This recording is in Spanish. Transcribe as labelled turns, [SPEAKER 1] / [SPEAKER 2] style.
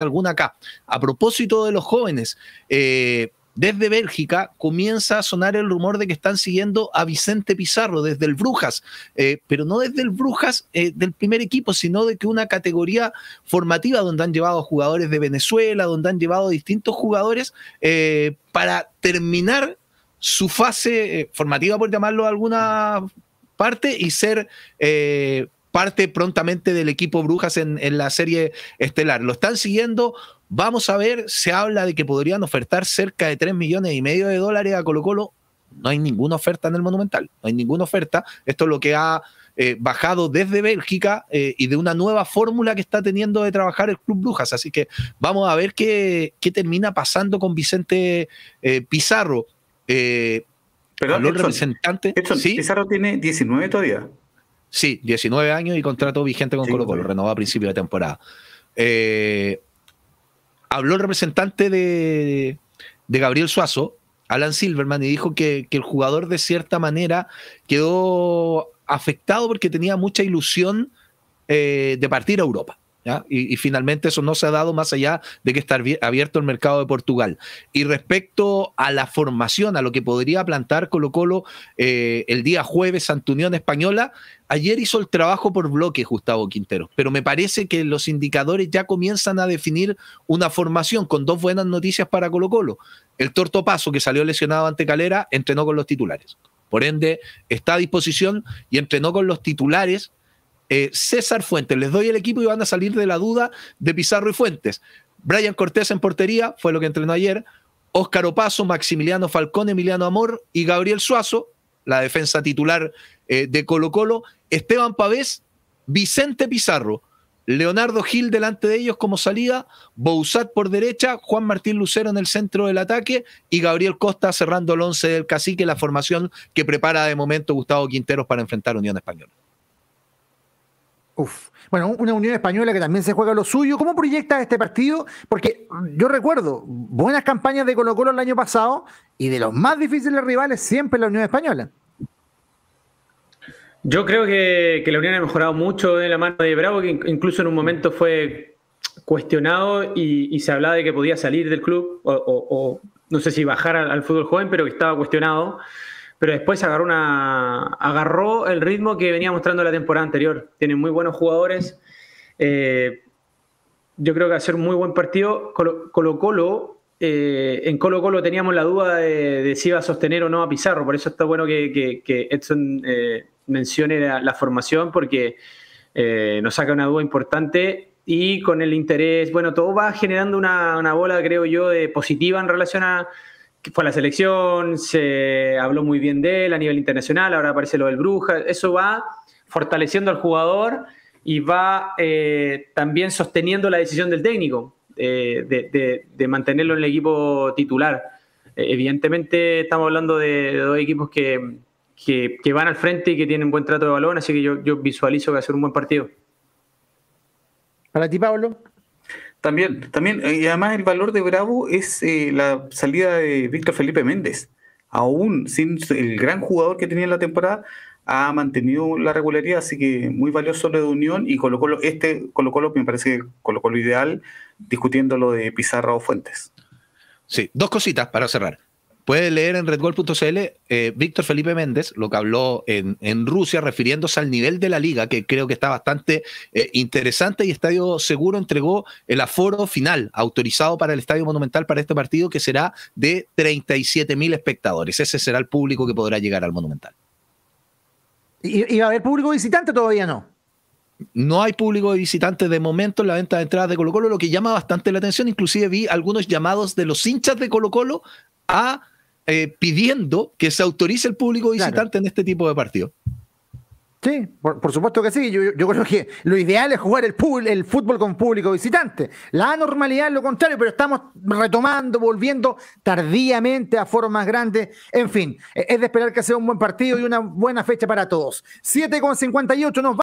[SPEAKER 1] alguna acá. A propósito de los jóvenes, eh, desde Bélgica comienza a sonar el rumor de que están siguiendo a Vicente Pizarro desde el Brujas, eh, pero no desde el Brujas eh, del primer equipo, sino de que una categoría formativa donde han llevado jugadores de Venezuela, donde han llevado distintos jugadores para terminar su fase formativa, por llamarlo alguna parte, y ser parte prontamente del equipo Brujas en, la serie estelar. Lo están siguiendo, vamos a ver, se habla de que podrían ofertar cerca de 3 millones y medio de dólares a Colo Colo. No hay ninguna oferta en el Monumental, no hay ninguna oferta. Esto es lo que ha eh, bajado desde Bélgica eh, y de una nueva fórmula que está teniendo de trabajar el Club Brujas. Así que vamos a ver qué, termina pasando con Vicente eh, Pizarro. Perdón, representante. ¿sí? Pizarro tiene 19 todavía. Sí, 19 años y contrato vigente con Colo Colo, renovado a principio de temporada. Eh, habló el representante de, Gabriel Suazo, Alan Silverman, y dijo que, el jugador de cierta manera quedó afectado porque tenía mucha ilusión eh, de partir a Europa. Y, finalmente eso no se ha dado más allá de que está abierto el mercado de Portugal. Y respecto a la formación, a lo que podría plantar Colo Colo eh, el día jueves ante Unión Española, ayer hizo el trabajo por bloque Gustavo Quintero, pero me parece que los indicadores ya comienzan a definir una formación con dos buenas noticias para Colo Colo. El torto paso que salió lesionado ante Calera entrenó con los titulares. Por ende, está a disposición y entrenó con los titulares eh, César Fuentes. Les doy el equipo y van a salir de la duda de Pizarro y Fuentes. Brian Cortés en portería, fue lo que entrenó ayer. Óscar Opaso, Maximiliano Falcón, Emiliano Amor y Gabriel Suazo, la defensa titular eh, de Colo Colo. Esteban Pavés, Vicente Pizarro. Leonardo Gil delante de ellos como salida, Bouzat por derecha, Juan Martín Lucero en el centro del ataque y Gabriel Costa cerrando el once del cacique, la formación que prepara de momento Gustavo Quinteros para enfrentar a Unión Española.
[SPEAKER 2] Bueno, una Unión Española que también se juega lo suyo. ¿Cómo proyecta este partido? Porque yo recuerdo buenas campañas de Colo Colo el año pasado y de los más difíciles rivales siempre la Unión Española.
[SPEAKER 3] Yo creo que, la Unión ha mejorado mucho en la mano de Bravo, que incluso en un momento fue cuestionado y, se hablaba de que podía salir del club o, no sé si bajar al fútbol joven, pero que estaba cuestionado pero después agarró, una, agarró el ritmo que venía mostrando la temporada anterior. Tienen muy buenos jugadores. Eh, yo creo que va a ser un muy buen partido. Colo Colo, eh, en Colo Colo teníamos la duda de, si iba a sostener o no a Pizarro, por eso está bueno que, Edson eh, mencione la, formación porque nos saca una duda importante y con el interés, bueno, todo va generando una, una bola, creo yo, de positiva en relación a, fue la selección, se habló muy bien de él a nivel internacional, ahora aparece lo del Bruja, eso va fortaleciendo al jugador y va eh, también sosteniendo la decisión del técnico eh, de, mantenerlo en el equipo titular. Eh, evidentemente estamos hablando de, dos equipos que, van al frente y que tienen buen trato de balón, así que yo, yo visualizo que va a ser un buen partido.
[SPEAKER 2] Para ti, Pablo.
[SPEAKER 3] También, también, eh, y además el valor de Bravo es eh, la salida de Víctor Felipe Méndez. Aún sin el gran jugador que tenía en la temporada, ha mantenido la regularidad, así que muy valioso lo de Unión y Colo Colo, este Colo Colo me parece colocó lo ideal, discutiendo lo de Pizarra o Fuentes.
[SPEAKER 1] Sí, dos cositas para cerrar puede leer en redgol.cl eh, Víctor Felipe Méndez, lo que habló en, Rusia, refiriéndose al nivel de la liga, que creo que está bastante eh, interesante. Y Estadio Seguro entregó el aforo final autorizado para el Estadio Monumental para este partido, que será de 37 mil espectadores. Ese será el público que podrá llegar al Monumental. ¿Y, va a haber público visitante todavía no? No hay público visitante de momento en la venta de entradas de Colo Colo, lo que llama bastante la atención. Inclusive vi algunos llamados de los hinchas de Colo Colo a eh, pidiendo que se autorice el público visitante en este tipo de partidos. Sí, por, supuesto
[SPEAKER 2] que sí. Yo, creo que lo ideal es jugar el, el fútbol con público visitante. La normalidad es lo contrario, pero estamos retomando, volviendo tardíamente a más grandes. En fin, eh, es de esperar que sea un buen partido y una buena fecha para todos. 7,58 nos va.